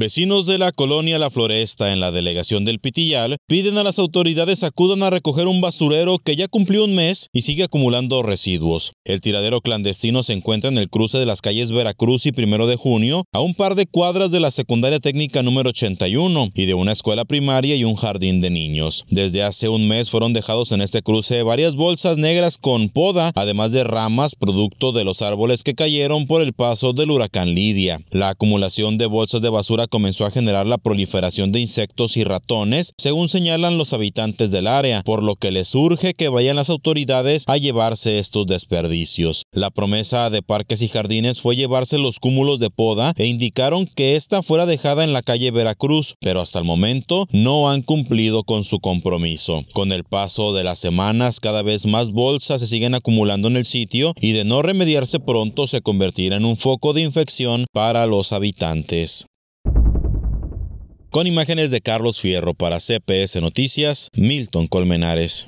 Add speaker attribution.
Speaker 1: Vecinos de la colonia La Floresta en la delegación del Pitillal piden a las autoridades acudan a recoger un basurero que ya cumplió un mes y sigue acumulando residuos. El tiradero clandestino se encuentra en el cruce de las calles Veracruz y Primero de Junio, a un par de cuadras de la secundaria técnica número 81 y de una escuela primaria y un jardín de niños. Desde hace un mes fueron dejados en este cruce varias bolsas negras con poda, además de ramas producto de los árboles que cayeron por el paso del huracán Lidia. La acumulación de bolsas de basura comenzó a generar la proliferación de insectos y ratones, según señalan los habitantes del área, por lo que les urge que vayan las autoridades a llevarse estos desperdicios. La promesa de parques y jardines fue llevarse los cúmulos de poda e indicaron que esta fuera dejada en la calle Veracruz, pero hasta el momento no han cumplido con su compromiso. Con el paso de las semanas, cada vez más bolsas se siguen acumulando en el sitio y de no remediarse pronto se convertirá en un foco de infección para los habitantes. Con imágenes de Carlos Fierro para CPS Noticias, Milton Colmenares.